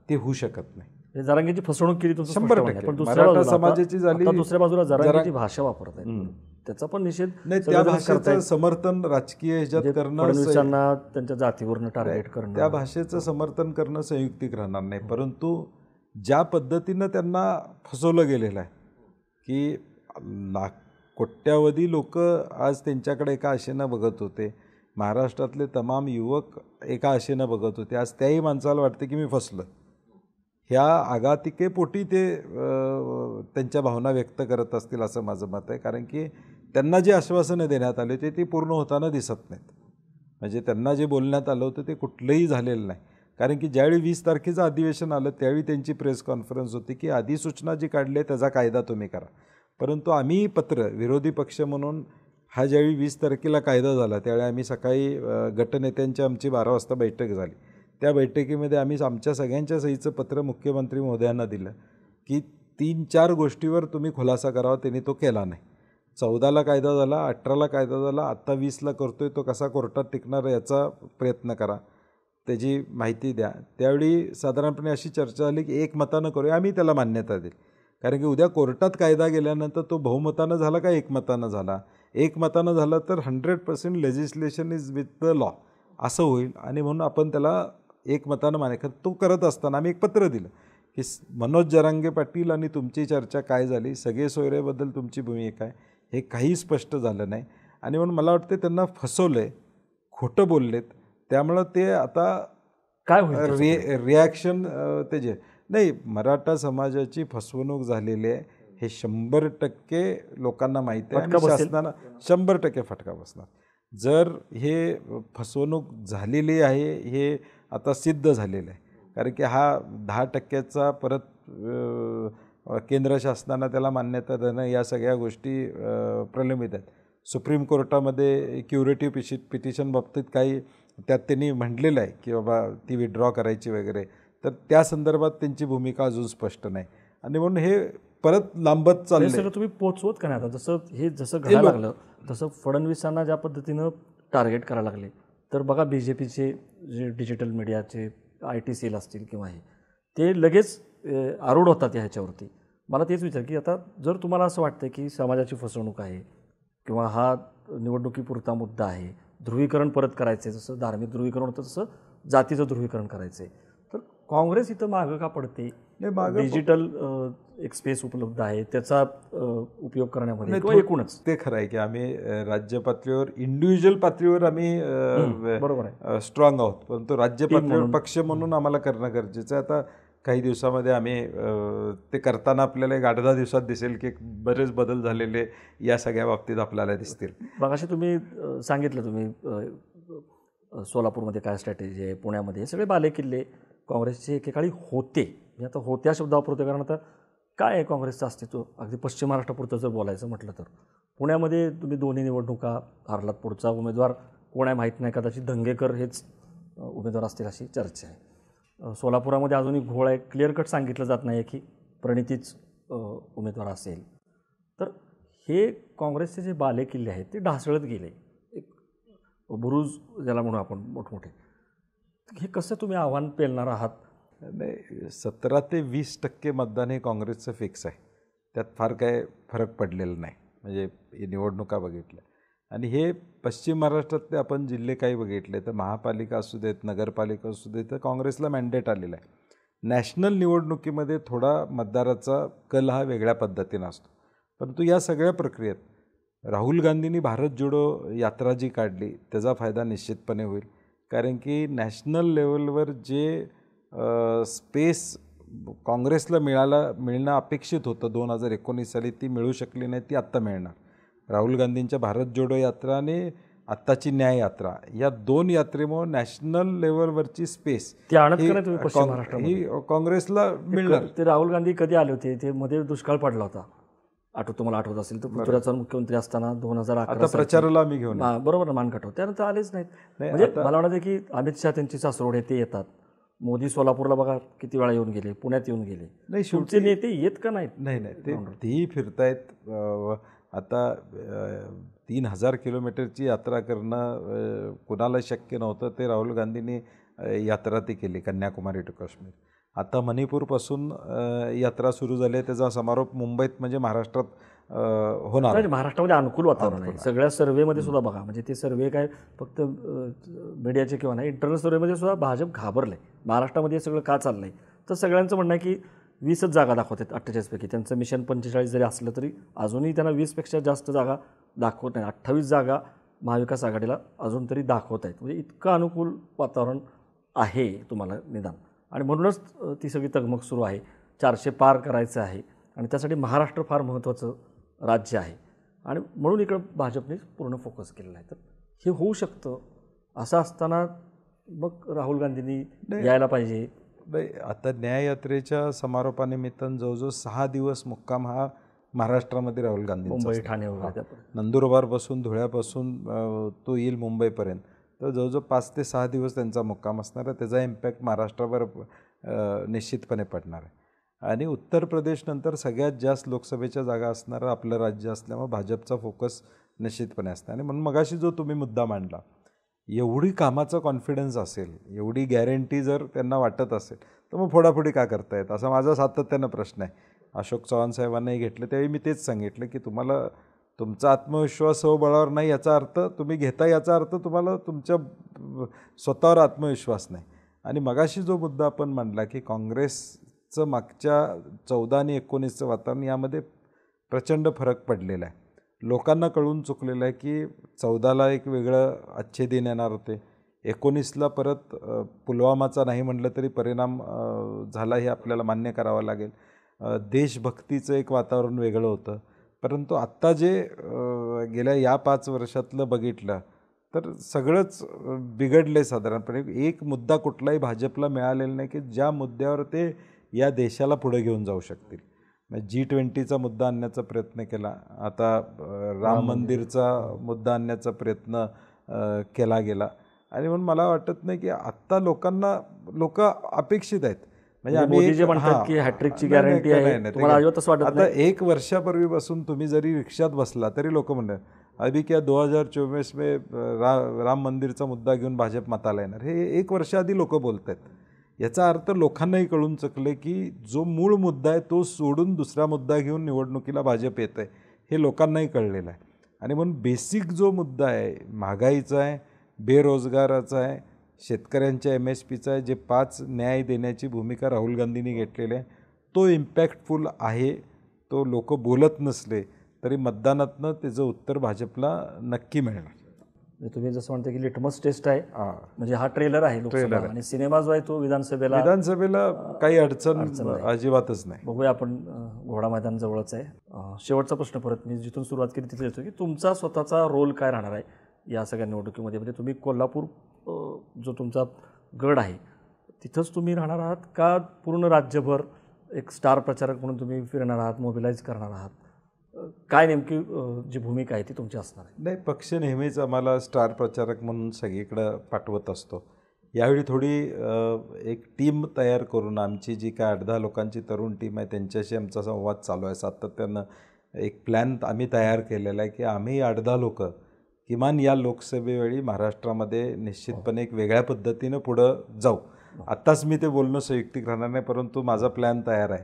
ते होऊ शकत नाही म्हणजे जरांगीची फसवणूक केली तुमचं शंभर पण दुसऱ्या समाजाची झाली दुसऱ्या बाजूला भाषा वापरत आहे त्याचा पण निषेध नाही त्या भाषेचं समर्थन राजकीय ह्याच्यात म्हणजे करणं त्यांच्या जातीवरनं टार्गेट करणं त्या भाषेचं समर्थन करणं संयुक्तिक राहणार नाही परंतु ज्या पद्धतीनं त्यांना फसवलं गेलेलं आहे की लाख कोट्यावधी लोक आज त्यांच्याकडे एका आशेनं बघत होते महाराष्ट्रातले तमाम युवक एका आशेनं बघत होते आज त्याही माणसाला वाटते की मी फसलं ह्या आगातिकेपोटी ते त्यांच्या भावना व्यक्त करत असतील असं माझं मत आहे कारण की त्यांना जे आश्वासनं देण्यात आली होती ती पूर्ण होताना दिसत नाहीत म्हणजे त्यांना जे बोलण्यात आलं होतं ते कुठलंही झालेलं नाही कारण की ज्यावेळी वीस तारखेचं अधिवेशन आलं त्यावेळी त्यांची प्रेस कॉन्फरन्स होती की अधिसूचना जी काढली आहे त्याचा कायदा तुम्ही करा परंतु आम्ही पत्र विरोधी पक्ष म्हणून हा ज्यावेळी वीस तारखेला कायदा झाला त्यावेळी आम्ही सकाळी गटनेत्यांची आमची बारा वाजता बैठक झाली त्या बैठकीमध्ये आम्ही आमच्या सगळ्यांच्या सहीचं पत्र मुख्यमंत्री महोदयांना दिलं की तीन चार गोष्टीवर तुम्ही खुलासा करावा त्यांनी तो केला नाही चौदाला कायदा झाला अठराला कायदा झाला आत्ता वीसला करतोय तो कसा कोर्टात टिकणार याचा प्रयत्न करा त्याची माहिती द्या त्यावेळी साधारणपणे अशी चर्चा झाली की एकमतानं करूया आम्ही त्याला मान्यता देईल कारण की उद्या कोर्टात कायदा गेल्यानंतर तो बहुमतानं झाला का एकमतानं झाला एकमतानं झाला तर hundred percent legislation is with the law असं होईल आणि म्हणून आपण त्याला एकमतानं मान्य कर तो करत असताना आम्ही एक पत्र दिलं की मनोज जरांगे पाटील आणि तुमची चर्चा काय झाली सगळे सोयरेबद्दल तुमची भूमिका आहे हे काही स्पष्ट झालं नाही आणि म्हणून मला वाटते त्यांना फसवलं आहे खोटं बोललेत त्यामुळं ते आता काय रि रिॲक्शन त्याचे नाही मराठा समाजाची फसवणूक झालेली आहे हे शंभर टक्के लोकांना माहीत आहे शासनाला शंभर टक्के फटका बसणार जर हे फसवणूक झालेली आहे हे आता सिद्ध झालेलं आहे कारण की हा दहा टक्क्याचा परत केंद्र शासनानं त्याला मान्यता देणं या सगळ्या गोष्टी प्रलंबित आहेत सुप्रीम कोर्टामध्ये क्युरेटिव्ह पिशि पिटिशन बाबतीत काही त्यात त्यांनी म्हटलेलं आहे की बाबा ती विड्रॉ करायची वगैरे तर त्या संदर्भात त्यांची भूमिका अजून स्पष्ट नाही आणि म्हणून हे परत लांबत चाललं सगळं तुम्ही पोचवत का नाही आता जसं हे जसं घडायला लागलं तसं फडणवीसांना ज्या पद्धतीनं टार्गेट करायला लागले तर बघा बी जे पीचे जे डिजिटल मीडियाचे आय टी सेल असतील किंवा हे ते लगेच आरूढ होतात ह्याच्यावरती मला तेच विचार की आता जर तुम्हाला असं वाटतं की समाजाची फसवणूक आहे किंवा हा निवडणुकीपुरता मुद्दा आहे ध्रुवीकरण परत करायचं आहे जसं धार्मिक ध्रुवीकरण होतं तसं जातीचं ध्रुवीकरण करायचं आहे काँग्रेस इथं मागं का पडते डिजिटल एक स्पेस उपलब्ध आहे त्याचा उपयोग करण्यामध्ये एकूणच ते खरं आहे की आम्ही राज्य पातळीवर इंडिव्हिज्युअल पातळीवर आम्ही बरोबर आहे स्ट्रॉंग आहोत परंतु राज्य पातळीवर पक्ष म्हणून आम्हाला करणं गरजेचं आहे आता काही दिवसामध्ये आम्ही ते करताना आपल्याला एक आठ दहा दिवसात दिसेल की बरेच बदल झालेले या सगळ्या बाबतीत आपल्याला दिसतील मग असे तुम्ही सांगितलं तुम्ही सोलापूरमध्ये काय स्ट्रॅटेजी आहे पुण्यामध्ये हे सगळे बालेकिल्ले काँग्रेसचे एकेकाळी होते म्हणजे आता होत्या शब्द वापरतोय कारण आता काय आहे काँग्रेसचं अस्तित्व अगदी पश्चिम महाराष्ट्रापुरतं जर बोलायचं म्हटलं तर पुण्यामध्ये तुम्ही दोन्ही निवडणुका हारलात पुढचा उमेदवार कोण आहे माहीत नाही कदाचित दंगेकर हेच उमेदवार असतील अशी चर्चा आहे सोलापुरामध्ये अजूनही घोळ आहे क्लिअर कट सांगितलं जात नाही की प्रणितीच उमेदवार असेल तर हे काँग्रेसचे जे बालेकिल्ले आहेत ते ढासळत गेले एक बुरुज ज्याला म्हणू आपण मोठमोठे हे कसं तुम्ही आव्हान पेलणार आहात नाही सतरा ते वीस टक्के मतदान हे काँग्रेसचं फिक्स आहे त्यात फार काय फरक पडलेला नाही म्हणजे निवडणुका बघितल्या आणि हे पश्चिम महाराष्ट्रातले आपण जिल्हे काही बघितले तर महापालिका असू देत नगरपालिका असू देत तर काँग्रेसला मॅन्डेट आलेला आहे नॅशनल निवडणुकीमध्ये थोडा मतदाराचा कल हा वेगळ्या पद्धतीनं असतो परंतु या सगळ्या प्रक्रियेत राहुल गांधींनी भारत जोडो यात्रा जी काढली त्याचा फायदा निश्चितपणे होईल कारण की नॅशनल लेवलवर जे स्पेस काँग्रेसला मिळाला मिळणं अपेक्षित होतं दोन हजार एकोणीस साली ती मिळू शकली नाही ती आत्ता मिळणार राहुल गांधींच्या भारत जोडो यात्रा आणि आत्ताची न्याय यात्रा या दोन यात्रेमुळे नॅशनल लेवलवरची स्पेस ही काँग्रेसला मिळणार ते राहुल गांधी कधी आले होते ते मध्ये दुष्काळ पडला होता आठवत तुम्हाला आठवत असेल तर पृथ्वीराज मुख्यमंत्री असताना दोन हजार अकरा प्रचाराला मी घेऊन बरोबर मान खटव त्यानंतर आलेच नाहीत म्हणजे मला वाटतं की अमित शहा त्यांची सासरोड हे ते येतात मोदी सोलापूरला बघा किती वेळा येऊन गेले पुण्यात येऊन गेले नाही शिवचे नेते येत का नाहीत नाही नाही ते तेही फिरतायत आता तीन हजार किलोमीटरची यात्रा करणं कुणाला शक्य नव्हतं ते राहुल गांधींनी यात्रा ती केली कन्याकुमारी टू काश्मीर आता मणिपूरपासून यात्रा सुरू झाली आहे त्याचा समारोप मुंबईत म्हणजे महाराष्ट्रात होणार महाराष्ट्रामध्ये अनुकूल वातावरण आहे सगळ्या सर्वेमध्ये सुद्धा बघा म्हणजे ते सर्वे काय फक्त मीडियाचे किंवा नाही इंटरनल सर्वेमध्ये सुद्धा भाजप घाबरलं आहे महाराष्ट्रामध्ये सगळं का चाललं आहे तर सगळ्यांचं म्हणणं आहे की वीसच जागा दाखवतात अठ्ठेचाळीसपैकी त्यांचं मिशन पंचेचाळीस जरी असलं तरी अजूनही त्यांना वीसपेक्षा जास्त जागा दाखवत नाही अठ्ठावीस जागा महाविकास आघाडीला अजून तरी दाखवत आहेत म्हणजे इतकं अनुकूल वातावरण आहे तुम्हाला निदान आणि म्हणूनच ती सगळी तगमग सुरू आहे चारशे पार करायचं आहे आणि त्यासाठी महाराष्ट्र फार महत्त्वाचं राज्य आहे आणि म्हणून इकडं भाजपने पूर्ण फोकस केलेला आहे तर हे होऊ शकतं असं असताना मग राहुल गांधींनी यायला पाहिजे आता न्याययात्रेच्या समारोपानिमित्तानं जवळजवळ सहा दिवस मुक्काम हा महाराष्ट्रामध्ये राहुल गांधी मुंबई ठाणे नंदुरबारपासून धुळ्यापासून तो येईल मुंबईपर्यंत तर जवळजवळ पाच ते सहा दिवस त्यांचा मुक्काम असणार आहे त्याचा इम्पॅक्ट महाराष्ट्रावर निश्चितपणे पडणार आहे आणि उत्तर प्रदेशनंतर सगळ्यात जास्त लोकसभेच्या जागा असणारं आपलं राज्य असल्यामुळे भाजपचा फोकस निश्चितपणे असतं आणि म्हणून मगाशी जो तुम्ही मुद्दा मांडला एवढी कामाचा कॉन्फिडन्स असेल एवढी गॅरंटी जर त्यांना वाटत असेल तर मग फोडाफोडी का करतायत असा माझा सातत्यानं प्रश्न आहे अशोक चव्हाण साहेबांनाही घेतलं त्यावेळी मी तेच सांगितलं की तुम्हाला तुमचा आत्मविश्वास हो बळावर नाही याचा अर्थ तुम्ही घेता याचा अर्थ तुम्हाला तुमच्या स्वतःवर आत्मविश्वास नाही आणि मगाशी जो मुद्दा आपण मांडला की काँग्रेसचं मागच्या चौदा आणि एकोणीसचं वातावरण यामध्ये प्रचंड फरक पडलेला आहे लोकांना कळून चुकलेलं आहे की चौदाला एक वेगळं अच्छेदिन येणार होते एकोणीसला परत पुलवामाचा नाही म्हटलं तरी परिणाम झाला हे आपल्याला मान्य करावा लागेल देशभक्तीचं एक वातावरण वेगळं होतं परंतु आत्ता जे गेल्या या पाच वर्षातलं बघितलं तर सगळंच बिघडले साधारणपणे एक मुद्दा कुठलाही भाजपला मिळालेला नाही की ज्या मुद्द्यावर ते या देशाला पुढे घेऊन जाऊ शकतील जी ट्वेंटीचा मुद्दा आणण्याचा प्रयत्न केला आता राम मंदिरचा मुद्दा आणण्याचा प्रयत्न केला गेला आणि म्हणून मला वाटत नाही की आत्ता लोकांना लोक अपेक्षित आहेत म्हणजे, म्हणजे मोदी म्हणतात की हॅट्रिकची गॅरंटी आहे तुम्हाला अजिबात असं वाटत आता एक वर्षापूर्वीपासून तुम्ही जरी रिक्षात बसला तरी लोक म्हणतात अभी क्या दो हजार चोवीस मे राम मंदिरचा मुद्दा घेऊन भाजप मताला येणार हे एक आधी लोक बोलत आहेत याचा अर्थ लोकांनाही कळून चकले की जो मूळ मुद्दा आहे तो सोडून दुसरा मुद्दा घेऊन निवडणुकीला भाजप येत आहे हे लोकांनाही कळलेलं आहे आणि म्हणून बेसिक जो मुद्दा आहे महागाईचा आहे बेरोजगाराचा आहे शेतकऱ्यांच्या एम एस पीचा जे पाच न्याय देण्याची भूमिका राहुल गांधींनी घेतलेली आहे तो इम्पॅक्टफुल आहे तो लोक बोलत नसले तरी मतदानातनं त्याचं उत्तर भाजपला नक्की मिळणार म्हणजे तुम्ही जसं म्हणता की लिटमस टेस्ट आहे म्हणजे हा ट्रेलर आहे आणि सिनेमा जो आहे तो विधानसभेला विधानसभेला काही अडचण अजिबातच नाही बघूया आपण घोडा मैदान जवळच आहे शेवटचा प्रश्न परत मी जिथून सुरुवात केली तिथे येतो की तुमचा स्वतःचा रोल काय राहणार आहे या सगळ्या निवडणुकीमध्ये म्हणजे तुम्ही कोल्हापूर जो तुमचा गड आहे तिथंच तुम्ही राहणार आहात का पूर्ण राज्यभर एक स्टार प्रचारक म्हणून तुम्ही फिरणार आहात मोबिलाईज करणार आहात काय नेमकी जी भूमिका आहे ती तुमची असणार आहे नाही पक्ष नेहमीच आम्हाला स्टार प्रचारक म्हणून सगळीकडं पाठवत असतो यावेळी थोडी एक टीम तयार करून आमची जी काय अर्धा लोकांची तरुण टीम आहे त्यांच्याशी आमचा संवाद चालू आहे सातत्यानं एक प्लॅन आम्ही तयार केलेला आहे की आम्ही अर्धा दहा लोकं किमान या लोकसभेवेळी महाराष्ट्रामध्ये निश्चितपणे एक वेगळ्या पद्धतीनं पुढं जाऊ आत्ताच मी ते बोलणं संयुक्तिक राहणार नाही परंतु माझा प्लॅन तयार आहे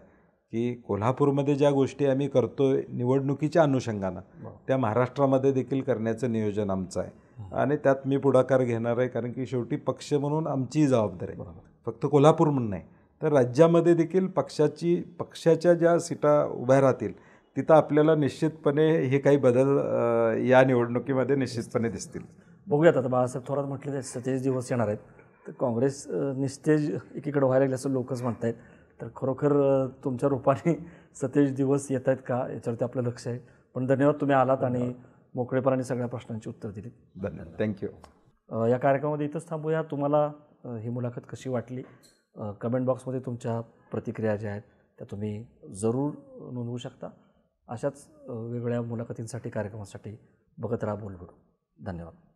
की कोल्हापूरमध्ये ज्या गोष्टी आम्ही करतो निवडणुकीच्या अनुषंगानं त्या महाराष्ट्रामध्ये देखील करण्याचं नियोजन आमचं आहे आणि त्यात मी पुढाकार घेणार आहे कारण की शेवटी पक्ष म्हणून आमचीही जबाबदारी आहे फक्त कोल्हापूर म्हणून नाही तर राज्यामध्ये देखील पक्षाची पक्षाच्या ज्या सीटा उभ्या राहतील तिथं आपल्याला निश्चितपणे हे काही बदल या निवडणुकीमध्ये निश्चितपणे दिसतील बघूयात आता बाळासाहेब थोरात म्हटले ते सतेज दिवस येणार आहेत तर काँग्रेस निस्तेज एकीकडे व्हायला लागले असं लोकच म्हणत आहेत तर खरोखर तुमच्या रूपाने सतेज दिवस येत आहेत का याच्यावरती आपलं लक्ष आहे पण धन्यवाद तुम्ही आलात आणि मोकळेपणाने सगळ्या प्रश्नांची उत्तर दिली धन्यवाद थँक्यू या कार्यक्रमामध्ये इथंच थांबूया तुम्हाला ही मुलाखत कशी वाटली कमेंट बॉक्समध्ये तुमच्या प्रतिक्रिया ज्या आहेत त्या तुम्ही जरूर नोंदवू शकता अशाच वेगवेगळ्या मुलाखतींसाठी कार्यक्रमासाठी बघत राहा बोलवडू धन्यवाद